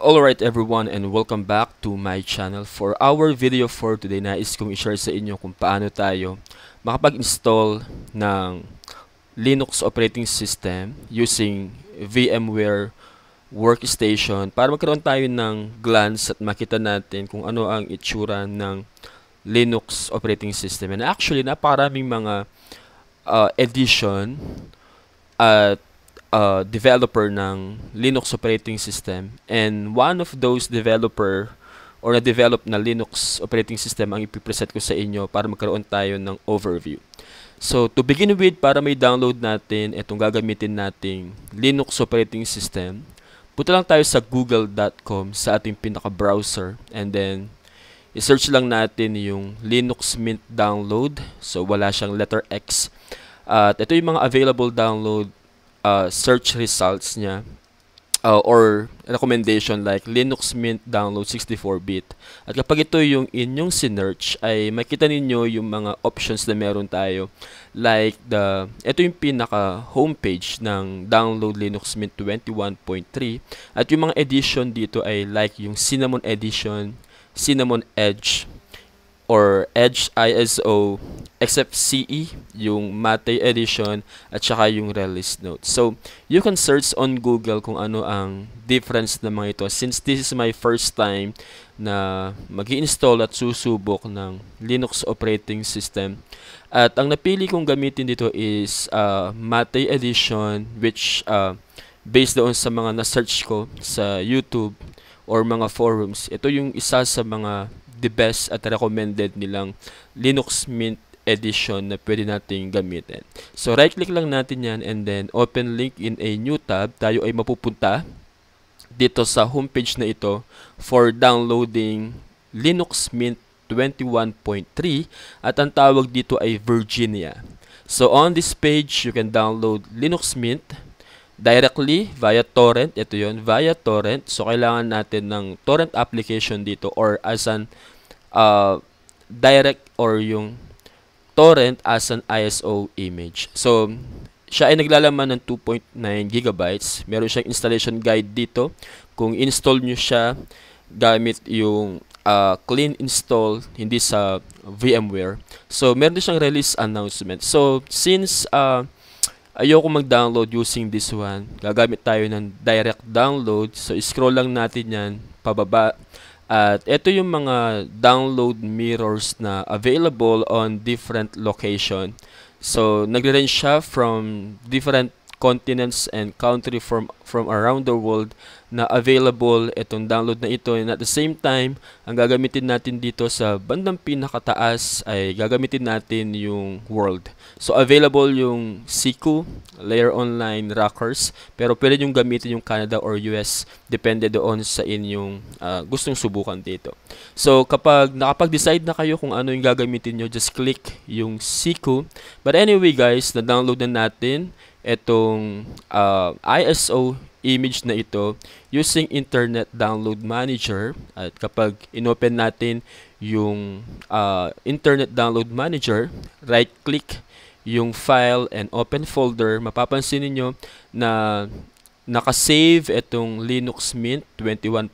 Alright everyone and welcome back to my channel. For our video for today, na is kong i-share sa inyo kung paano tayo makapag-install ng Linux operating system using VMware workstation para magkaroon tayo ng glance at makita natin kung ano ang itsura ng Linux operating system. And actually, napakaraming mga uh, edition at uh, developer ng Linux operating system and one of those developer or na-develop na Linux operating system ang ipipresent ko sa inyo para magkaroon tayo ng overview. So, to begin with, para may download natin itong gagamitin nating Linux operating system, punta lang tayo sa google.com sa ating pinaka-browser and then i-search lang natin yung Linux Mint download. So, wala siyang letter X. At ito yung mga available download uh, search results niya uh, or recommendation like Linux Mint download 64-bit. At kapag ito yung inyong sinearch ay makita ninyo yung mga options na meron tayo like the ito yung pinaka homepage ng download Linux Mint 21.3 at yung mga edition dito ay like yung Cinnamon Edition, Cinnamon Edge, or Edge ISO except CE, yung Mate edition at saka yung release note. So, you can search on Google kung ano ang difference ng mga ito since this is my first time na mag install at susubok ng Linux operating system. At ang napili kong gamitin dito is uh, Mate edition which uh, based doon sa mga na-search ko sa YouTube or mga forums, ito yung isa sa mga the best at recommended nilang Linux Mint edition na pwede nating gamitin. So, right-click lang natin yan and then open link in a new tab. Tayo ay mapupunta dito sa homepage na ito for downloading Linux Mint 21.3 at ang tawag dito ay Virginia. So, on this page, you can download Linux Mint directly via torrent. Ito yon via torrent. So, kailangan natin ng torrent application dito or as an uh, direct or yung torrent as an ISO image. So, siya ay naglalaman ng 2.9 gigabytes. Meron siyang installation guide dito. Kung install nyo siya gamit yung uh, clean install, hindi sa VMware. So, meron din siyang release announcement. So, since uh, ayoko mag-download using this one, gagamit tayo ng direct download. So, scroll lang natin yan pababa. At ito yung mga download mirrors na available on different location. So, nagre-range siya from different continents and country from from around the world na available itong download na ito and at the same time ang gagamitin natin dito sa bandang pinakataas ay gagamitin natin yung world so available yung Siku Layer Online Rockers pero pwede yung gamitin yung Canada or US depende doon sa inyong uh, gustong subukan dito so kapag nakapag-decide na kayo kung ano yung gagamitin nyo just click yung Siku but anyway guys na-download na natin itong uh, ISO image na ito using Internet Download Manager. At kapag inopen natin yung uh, Internet Download Manager, right-click yung file and open folder, mapapansin niyo na nakasave itong Linux Mint 21.3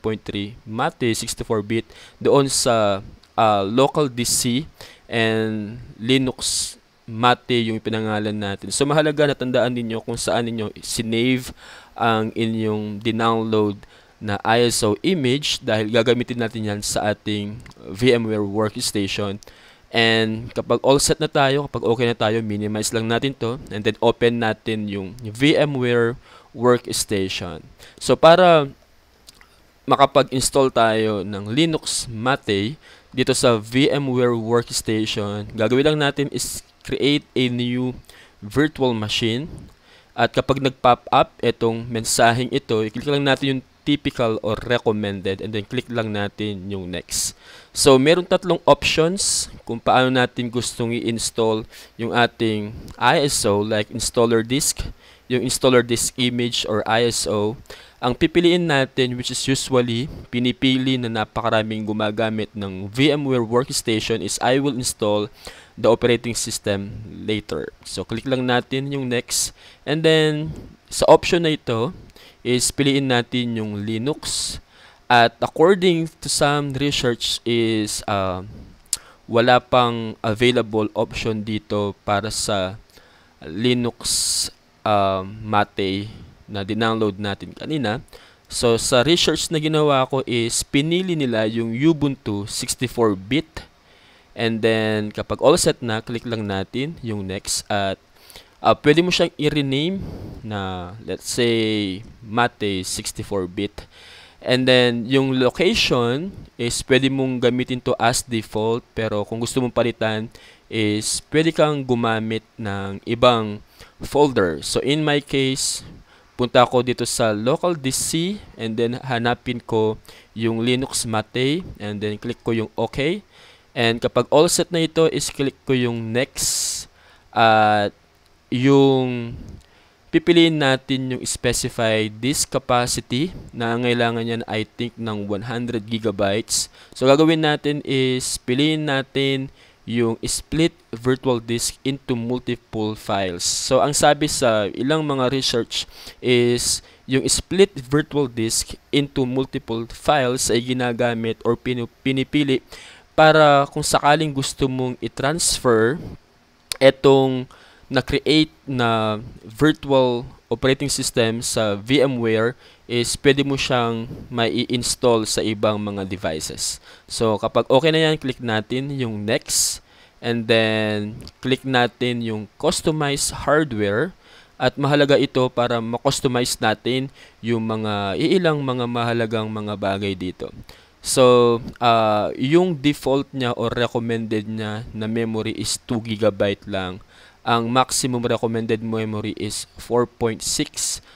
MATE 64-bit doon sa uh, local DC and Linux mate yung pinangalan natin. So mahalaga na tandaan ninyo kung saan ninyo sinave ang inyong dinownload na ISO image dahil gagamitin natin yan sa ating VMware workstation. And kapag all set na tayo, kapag okay na tayo, minimize lang natin to and then open natin yung VMware workstation. So para makapag-install tayo ng Linux Mate, dito sa VMware Workstation, gagawin lang natin is create a new virtual machine. At kapag nag-pop up itong mensaheng ito, i-click lang natin yung typical or recommended and then click lang natin yung next. So, meron tatlong options kung paano natin gustong i-install yung ating ISO like installer disk, yung installer disk image or ISO ang pipiliin natin which is usually pinipili na napakaraming gumagamit ng VMware Workstation is I will install the operating system later. So click lang natin yung next and then sa option na ito is piliin natin yung Linux at according to some research is uh, wala pang available option dito para sa Linux uh, Mate na dinownload natin kanina. So, sa research na ginawa ko is pinili nila yung Ubuntu 64-bit. And then, kapag all set na, click lang natin yung next. At uh, pwede mo siyang i-rename na, let's say, Mate 64-bit. And then, yung location is pwede mong gamitin to as default. Pero kung gusto mong palitan is pwede kang gumamit ng ibang folder. So, in my case, punta ako dito sa local DC and then hanapin ko yung Linux Mate and then click ko yung OK. And kapag all set na ito is click ko yung next at yung pipiliin natin yung specify disk capacity na kailangan niyan I think ng 100 gigabytes. So gagawin natin is piliin natin yung split virtual disk into multiple files. So, ang sabi sa ilang mga research is yung split virtual disk into multiple files ay ginagamit or pinipili para kung sakaling gusto mong i-transfer etong na-create na virtual operating system sa VMware is pwede mo siyang mai-install sa ibang mga devices. So, kapag okay na yan, click natin yung next. And then, click natin yung customize hardware. At mahalaga ito para ma-customize natin yung mga ilang mga mahalagang mga bagay dito. So, uh, yung default niya or recommended niya na memory is 2GB lang ang maximum recommended memory is 4.6.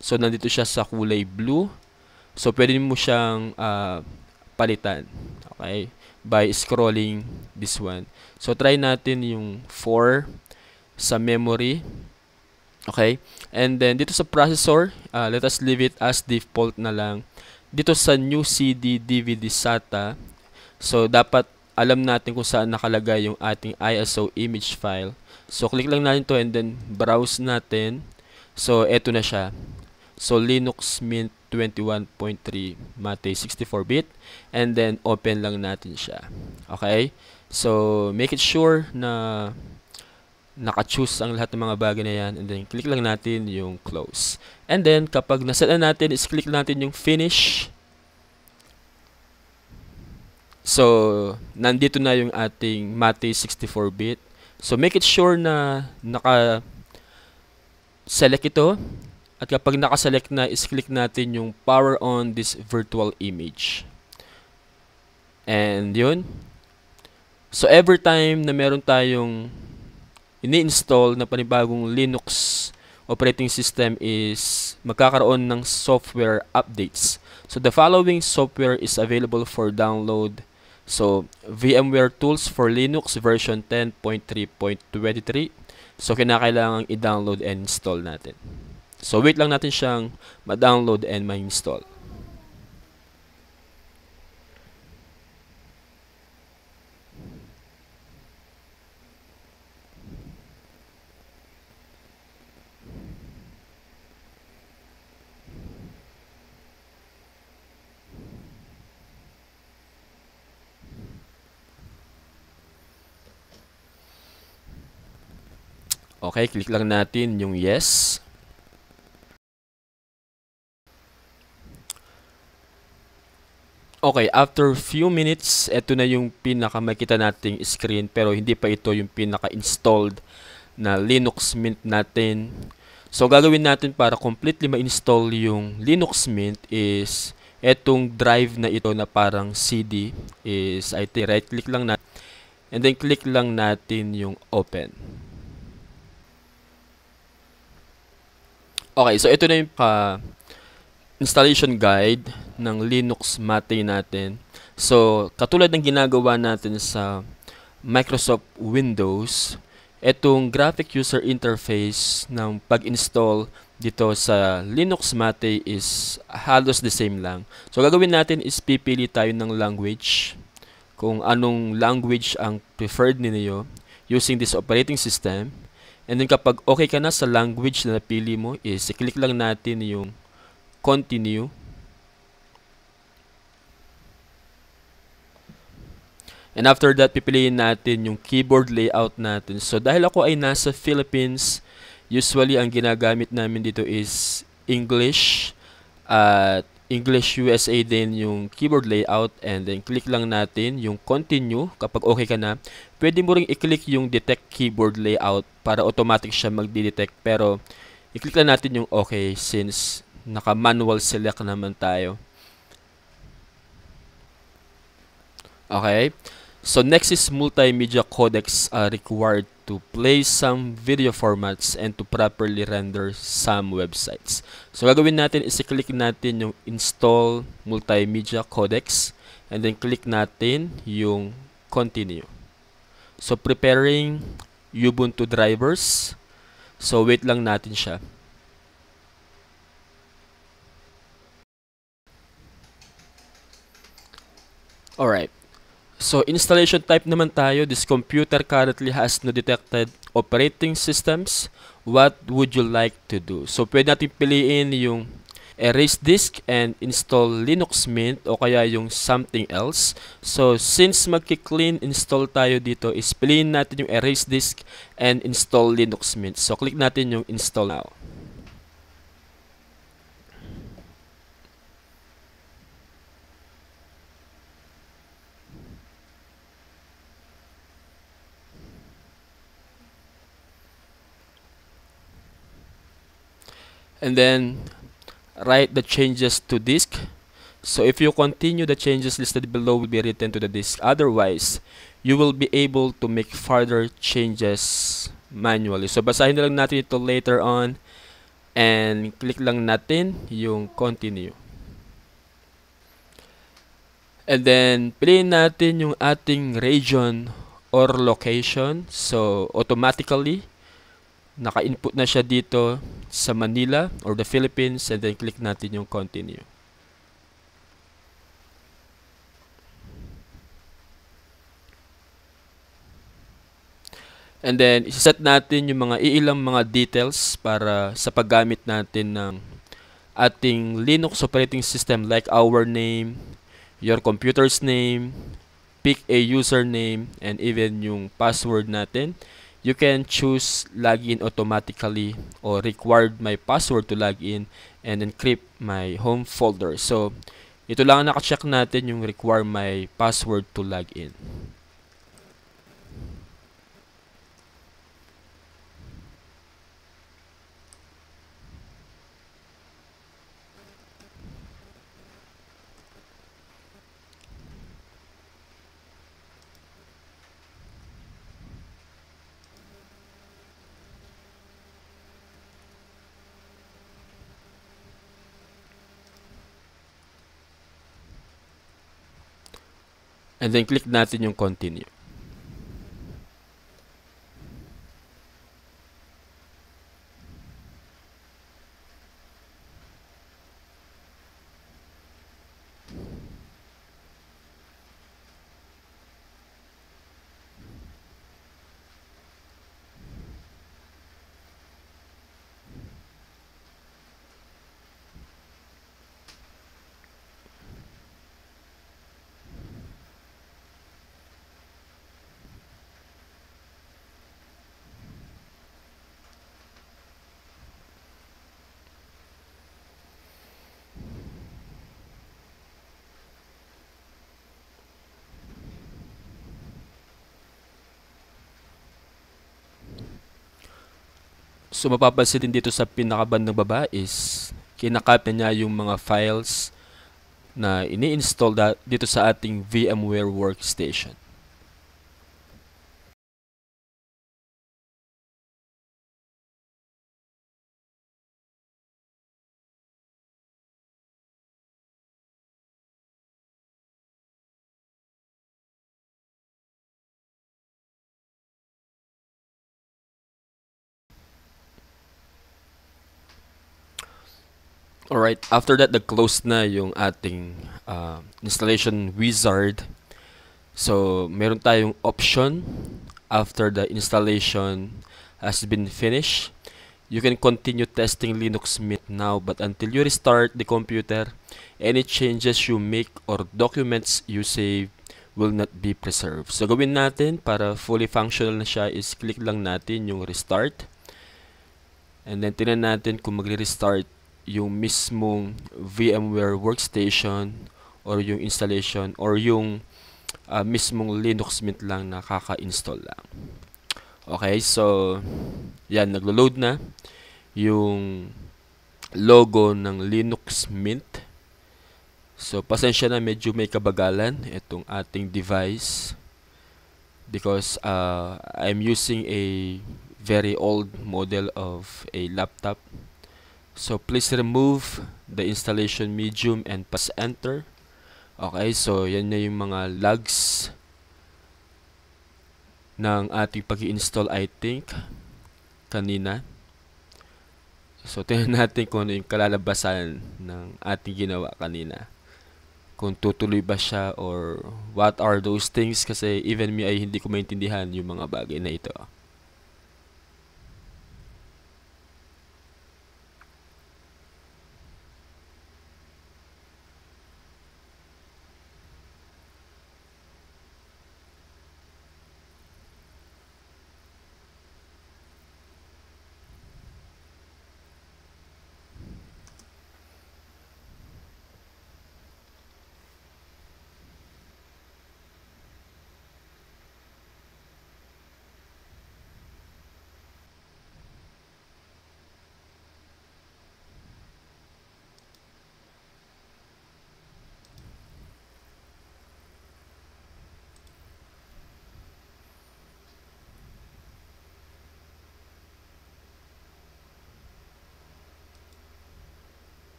So, nandito siya sa kulay blue. So, pwede mo siyang uh, palitan. Okay? By scrolling this one. So, try natin yung 4 sa memory. Okay? And then, dito sa processor, uh, let us leave it as default na lang. Dito sa new CD, DVD, SATA, so dapat alam natin kung saan nakalagay yung ating ISO image file So, click lang natin to and then browse natin. So, eto na siya. So, Linux Mint 21.3 Mate 64-bit. And then, open lang natin siya. Okay? So, make it sure na naka-choose ang lahat ng mga bagay na yan. And then, click lang natin yung close. And then, kapag naset na natin, is click natin yung finish. So, nandito na yung ating Mate 64-bit So make it sure na naka-select ito at kapag naka-select na, is-click natin yung power on this virtual image. And yun. So every time na meron tayong ini-install na panibagong Linux operating system is magkakaroon ng software updates. So the following software is available for download So, VMware Tools for Linux version 10.3.23. So, kinakailangan i-download and install natin. So, wait lang natin siyang ma-download and ma-install. Okay, click lang natin yung yes. Okay, after few minutes, ito na yung pinaka makita nating screen pero hindi pa ito yung pinaka-installed na Linux Mint natin. So, gagawin natin para completely ma-install yung Linux Mint is etong drive na ito na parang CD is IT right click lang natin and then click lang natin yung open. Okay, so ito na yung uh, installation guide ng Linux Mate natin. So, katulad ng ginagawa natin sa Microsoft Windows, itong graphic user interface ng pag-install dito sa Linux Mate is halos the same lang. So, gagawin natin is pipili tayo ng language kung anong language ang preferred ninyo using this operating system. And then kapag okay ka na sa language na napili mo, is click lang natin yung continue. And after that, pipiliin natin yung keyboard layout natin. So dahil ako ay nasa Philippines, usually ang ginagamit namin dito is English at English USA din yung keyboard layout and then click lang natin yung continue kapag okay ka na. Pwede mo ring i-click yung detect keyboard layout para automatic siya magdi-detect pero i-click lang natin yung okay since naka-manual select naman tayo. Okay? So next is multimedia codecs uh, required to play some video formats and to properly render some websites. So gagawin natin is click natin yung install multimedia codecs and then click natin yung continue. So preparing Ubuntu drivers. So wait lang natin siya. Alright. So installation type naman tayo. This computer currently has no detected operating systems. What would you like to do? So pwede natin piliin yung erase disk and install Linux Mint o kaya yung something else. So since magki-clean install tayo dito, is piliin natin yung erase disk and install Linux Mint. So click natin yung install now. and then write the changes to disk. So if you continue, the changes listed below will be written to the disk. Otherwise, you will be able to make further changes manually. So basahin na lang natin ito later on and click lang natin yung continue. And then, piliin natin yung ating region or location. So, automatically, naka-input na siya dito sa Manila or the Philippines and then click natin yung continue. And then, iset natin yung mga iilang mga details para sa paggamit natin ng ating Linux operating system like our name, your computer's name, pick a username, and even yung password natin you can choose login automatically or required my password to log in and encrypt my home folder. So, ito lang ang naka-check natin yung require my password to log in. And then click natin yung continue. So mapapansin din dito sa pinakabandang baba is kinakapya niya yung mga files na ini-install dito sa ating VMware workstation. Alright, after that, nag-close na yung ating uh, installation wizard. So, meron tayong option after the installation has been finished. You can continue testing Linux Mint now, but until you restart the computer, any changes you make or documents you save will not be preserved. So, gawin natin para fully functional na siya is click lang natin yung restart. And then, tinan natin kung magre-restart yung mismong VMware workstation or yung installation or yung uh, mismong Linux Mint lang na kaka-install lang. Okay, so yan, naglo-load na yung logo ng Linux Mint. So, pasensya na medyo may kabagalan itong ating device because uh, I'm using a very old model of a laptop So please remove the installation medium and press enter. Okay, so yan na yung mga logs ng ating pag install I think kanina. So tingnan natin kung ano yung kalalabasan ng ating ginawa kanina. Kung tutuloy ba siya or what are those things kasi even me ay hindi ko maintindihan yung mga bagay na ito.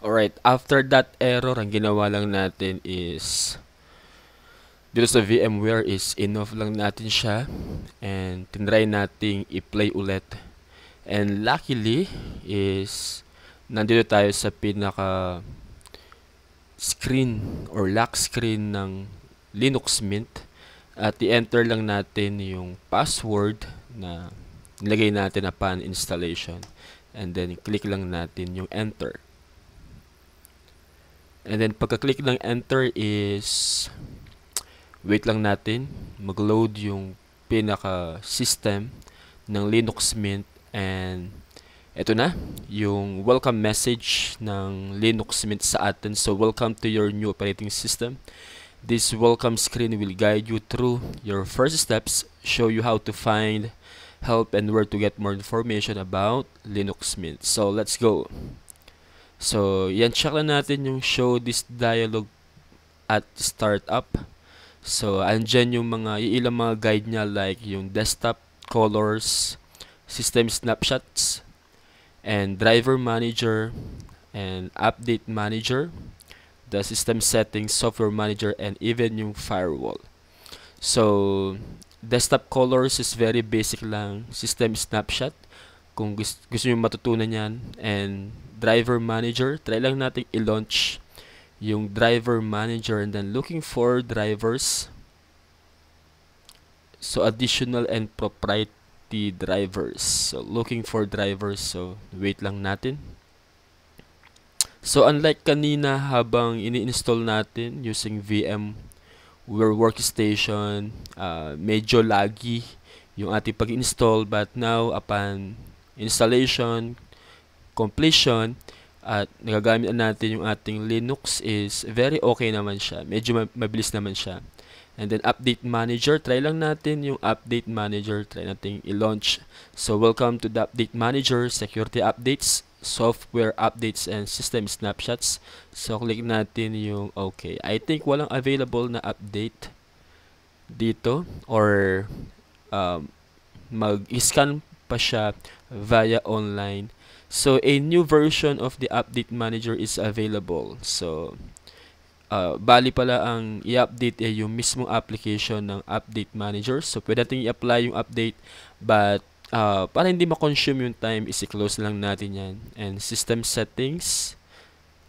Alright, after that error, ang ginawa lang natin is dito sa VMware is enough lang natin siya and tinry nating i-play ulit. And luckily is nandito tayo sa pinaka screen or lock screen ng Linux Mint at i-enter lang natin yung password na nilagay natin upon installation and then click lang natin yung enter. And then, pagka-click ng enter is, wait lang natin, mag-load yung pinaka-system ng Linux Mint and eto na, yung welcome message ng Linux Mint sa atin. So, welcome to your new operating system. This welcome screen will guide you through your first steps, show you how to find help and where to get more information about Linux Mint. So, let's go. So, yan, check lang natin yung show this dialogue at startup. So, andyan yung mga, ilang mga guide niya like yung desktop, colors, system snapshots, and driver manager, and update manager, the system settings, software manager, and even yung firewall. So, desktop colors is very basic lang. System snapshot, kung gusto, gusto nyo matutunan yan. And driver manager. Try lang natin i-launch yung driver manager and then looking for drivers. So, additional and proprietary drivers. So, looking for drivers. So, wait lang natin. So, unlike kanina habang ini-install natin using VM where workstation, uh, medyo laggy yung ating pag-install but now upon installation, completion at nagagamit natin yung ating Linux is very okay naman siya. Medyo mabilis naman siya. And then update manager, try lang natin yung update manager, try natin i-launch. So welcome to the update manager, security updates, software updates and system snapshots. So, click natin yung okay. I think walang available na update dito or um, mag-scan pa siya via online So a new version of the update manager is available. So uh, bali pala ang i-update eh, yung mismong application ng update manager. So pwede natin i-apply yung update but uh, para hindi ma-consume yung time, isi-close lang natin yan. And system settings.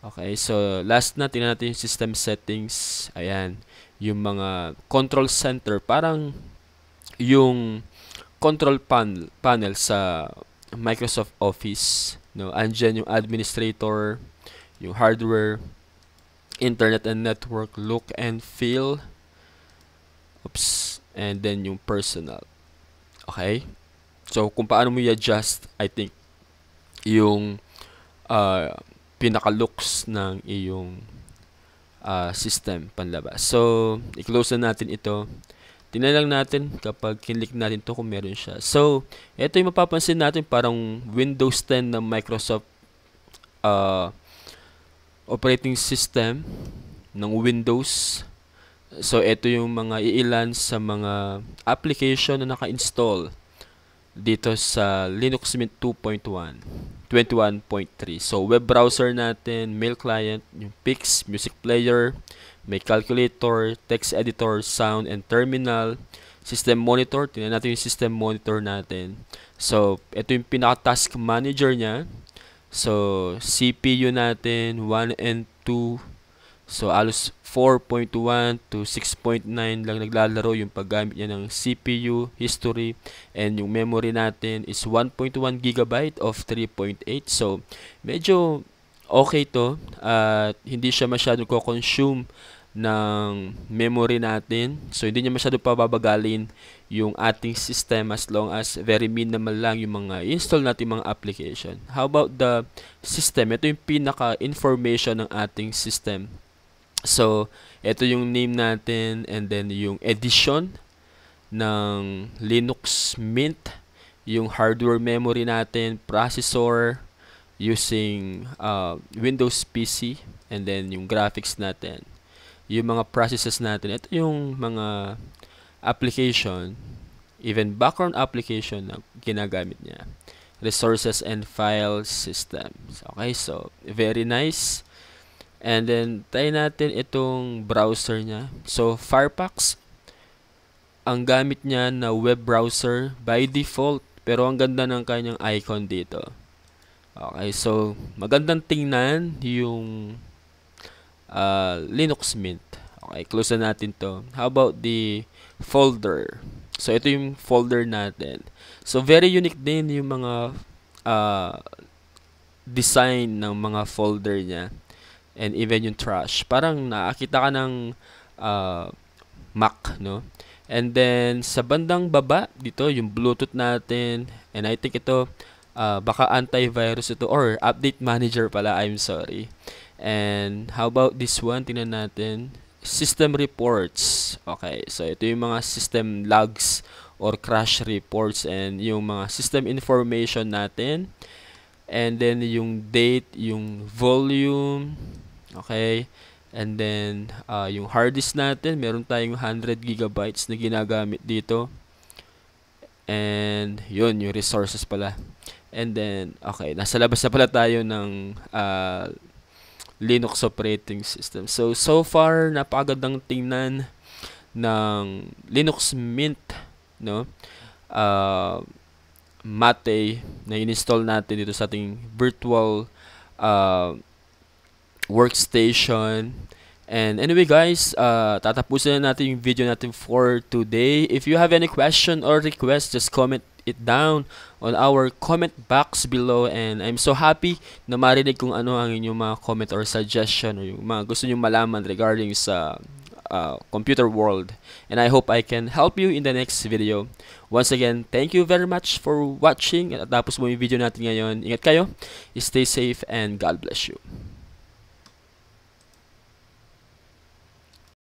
Okay, so last na, tingnan natin yung system settings. Ayan, yung mga control center. Parang yung control panel, panel sa Microsoft Office. No, andyan yung administrator, yung hardware, internet and network look and feel. Oops. And then yung personal. Okay? So, kung paano mo i-adjust, I think, yung uh, pinaka-looks ng iyong uh, system panlabas. So, i-close na natin ito. Tingnan lang natin kapag kinlik natin to kung meron siya. So, ito yung mapapansin natin parang Windows 10 ng Microsoft uh, operating system ng Windows. So, ito yung mga iilan sa mga application na naka-install dito sa Linux Mint 2.1, 21.3. So, web browser natin, mail client, yung Pix, music player, may calculator, text editor, sound, and terminal. System monitor. Tingnan natin yung system monitor natin. So, ito yung pinaka-task manager niya. So, CPU natin, 1 and 2. So, alos 4.1 to 6.9 lang naglalaro yung paggamit niya ng CPU, history, and yung memory natin is 1.1 GB of 3.8. So, medyo okay to at uh, hindi siya masyadong ko-consume ng memory natin. So, hindi niya masyado pababagalin yung ating system as long as very minimal lang yung mga install natin mga application. How about the system? Ito yung pinaka-information ng ating system. So, ito yung name natin and then yung edition ng Linux Mint, yung hardware memory natin, processor, using uh, Windows PC, and then yung graphics natin yung mga processes natin. Ito yung mga application, even background application na ginagamit niya. Resources and file systems. Okay, so very nice. And then, tayo natin itong browser niya. So, Firefox, ang gamit niya na web browser by default. Pero, ang ganda ng kanyang icon dito. Okay, so, magandang tingnan yung uh, Linux Mint. Okay, close na natin to. How about the folder? So, ito yung folder natin. So, very unique din yung mga uh, design ng mga folder niya. And even yung trash. Parang nakakita ka ng uh, Mac, no? And then, sa bandang baba, dito, yung Bluetooth natin. And I think ito, uh, baka antivirus ito or update manager pala, I'm sorry. And how about this one? Tingnan natin. System reports. Okay, so ito yung mga system logs or crash reports and yung mga system information natin. And then yung date, yung volume, okay? And then uh, yung hard disk natin, meron tayong 100 gigabytes na ginagamit dito. And yun, yung resources pala. And then, okay, nasa labas na pala tayo ng uh, Linux operating system. So, so far, napakagandang tingnan ng Linux Mint, no? Uh, Mate na in-install natin dito sa ating virtual uh, workstation. And anyway guys, uh, tatapusin na natin yung video natin for today. If you have any question or request, just comment it down on our comment box below and I'm so happy na marinig kung ano ang inyong mga comment or suggestion or yung mga gusto nyo malaman regarding sa uh, computer world. And I hope I can help you in the next video. Once again, thank you very much for watching. At tapos mo yung video natin ngayon. Ingat kayo, stay safe, and God bless you.